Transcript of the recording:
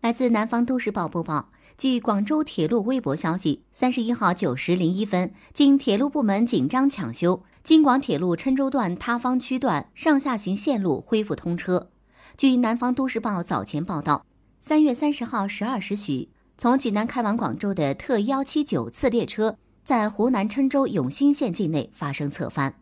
来自南方都市报播报，据广州铁路微博消息，三十一号九时零一分，经铁路部门紧张抢修，京广铁路郴州段塌方区段上下行线路恢复通车。据南方都市报早前报道，三月三十号十二时许，从济南开往广州的特幺七九次列车在湖南郴州永兴县境内发生侧翻。